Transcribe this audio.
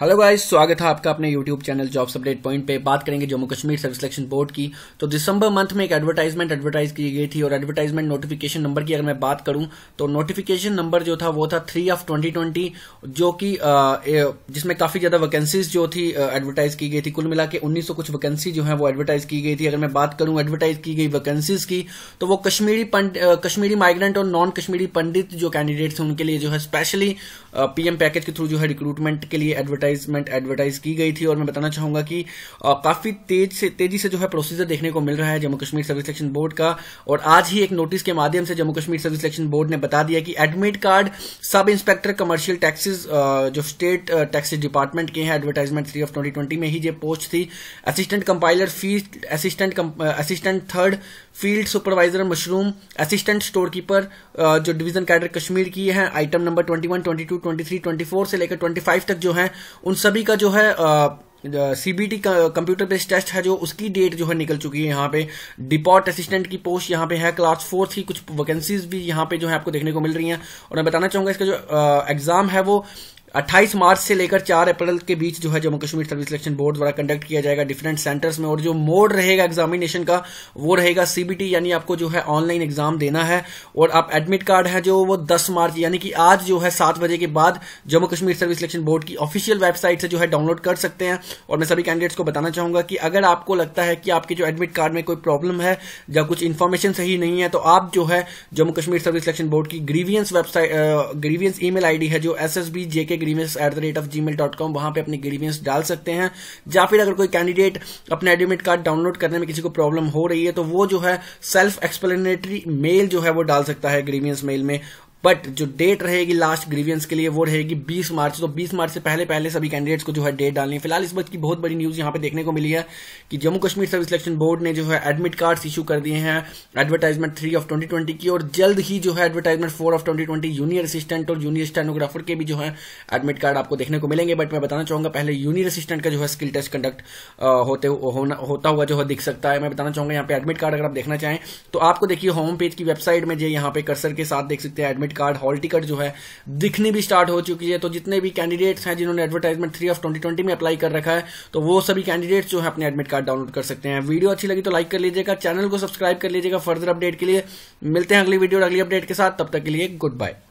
hello guys स्वागत है आपका अपने YouTube channel jobs update point पे बात करेंगे Jammu Kashmir service selection board की तो दिसंबर मंथ में एक एडवर्टाइजमेंट एडवर्टाइज की गई थी और एडवर्टाइजमेंट नोटिफिकेशन नंबर की अगर मैं बात करूं तो नोटिफिकेशन नंबर जो था वो था थ्री ऑफ ट्वेंटी ट्वेंटी जो कि जिसमें काफी ज्यादा वैकेंसीज जो थी एडवर्टाइज की गई थी कुल मिला के कुछ वैकेंसी जो है वो एडवर्टाइज की गई थी अगर मैं बात करूं एडवर्टाइज की गई वैकेंसीज की तो वो कश्मीरी कश्मीरी माइग्रेंट और नॉन कश्मीरी पंडित जो कैंडिडेट थे उनके लिए जो है स्पेशली पीएम पैकेज के थ्रू जो है रिक्रूटमेंट के लिए एडवर्टाइज एडवर्टाइजमेंट एडवर्टाइज की गई थी और मैं बताना चाहूंगा कि काफी तेज से तेजी से जो है प्रोसीजर देखने को मिल रहा है Jammu Kashmir service selection board का और आज ही एक नोटिस के माध्यम से Jammu Kashmir service selection board ने बता दिया कि admit card sub inspector commercial taxes जो स्टेट टैक्सेज डिपार्टमेंट के हैं एडवर्टाइजमेंट थ्री ऑफ ट्वेंटी में ही ये पोस्ट थी assistant compiler fees assistant assistant third field supervisor mushroom assistant store keeper जो डिवीजन कैडर कश्मीर की है आइटम नंबर 21, 22, 23, 24 से लेकर 25 तक जो है उन सभी का जो है सीबीटी कंप्यूटर बेस्ड टेस्ट है जो उसकी डेट जो है निकल चुकी है यहाँ पे डिपॉट असिस्टेंट की पोस्ट यहाँ पे है क्लास फोर्थ की कुछ वैकेंसीज भी यहाँ पे जो है आपको देखने को मिल रही हैं और मैं बताना चाहूंगा इसका जो एग्जाम है वो 28 मार्च से लेकर 4 अप्रैल के बीच जो है Jammu Kashmir service selection board द्वारा कंडक्ट किया जाएगा डिफरेंट सेंटर्स में और जो मोड रहेगा एग्जामिनेशन का वो रहेगा सीबीटी यानी आपको जो है ऑनलाइन एग्जाम देना है और आप एडमिट कार्ड है जो वो 10 मार्च यानी कि आज जो है सात बजे के बाद Jammu Kashmir service selection board की ऑफिशियल वेबसाइट से जो है डाउनलोड कर सकते हैं और मैं सभी कैंडिडेट्स को बताना चाहूंगा कि अगर आपको लगता है कि आपके जो एडमिट कार्ड में कोई प्रॉब्लम है या कुछ इन्फॉर्मेशन सही नहीं है तो आप जो है Jammu Kashmir service selection board की grievance website grievance email ID है जो S S B JK grievance at the rate of Gmail dot com वहां पर अपनी ग्रीवियंस डाल सकते हैं या फिर अगर कोई कैंडिडेट अपना एडमिट कार्ड डाउनलोड करने में किसी को प्रॉब्लम हो रही है तो वो जो है सेल्फ एक्सप्लेनेटरी मेल जो है वो डाल सकता है ग्रीवियंस मेल में बट जो डेट रहेगी लास्ट ग्रीवियंस के लिए वो रहेगी 20 मार्च तो 20 मार्च से पहले पहले सभी कैंडिडेट्स को जो है डेट डालनी है फिलहाल इस वक्त की बहुत बड़ी न्यूज यहां पे देखने को मिली है कि Jammu Kashmir service selection board ने जो है एडमिट कार्ड्स इशू कर दिए हैं एडवर्टाइजमेंट थ्री ऑफ ट्वेंटी की और जल्द ही जो है advertisement four of twenty junior assistant और जूनियर स्टेनोग्राफर के भी जो है एडमिट कार्ड आपको देखने को मिलेंगे बट मैं बताना चाहूंगा पहले यूनियर असिस्टेंट का जो है स्किल टेस्ट कंडक्ट होते होता हुआ जो है दिख सकता है मैं बताना चाहूंगा यहाँ पे एडमिट कार्ड अगर आप देखना चाहें तो आपको देखिए होम पेज की वेबसाइट में जो यहाँ पे कर्सर के साथ देख सकते हैं admit admit card hall ticket जो है दिखनी भी स्टार्ट हो चुकी है तो जितने भी कैंडिडेट्स हैं जिन्होंने advertisement three of twenty twenty में अप्लाई कर रखा है तो वो सभी कैंडिडेट्स जो है अपने एडमिट कार्ड डाउनलोड कर सकते हैं वीडियो अच्छी लगी तो लाइक कर लीजिएगा चैनल को सब्सक्राइब कर लीजिएगा फर्दर अपडेट के लिए मिलते हैं अगली वीडियो और अगली अपडेट के साथ तब तक के लिए गुड बाय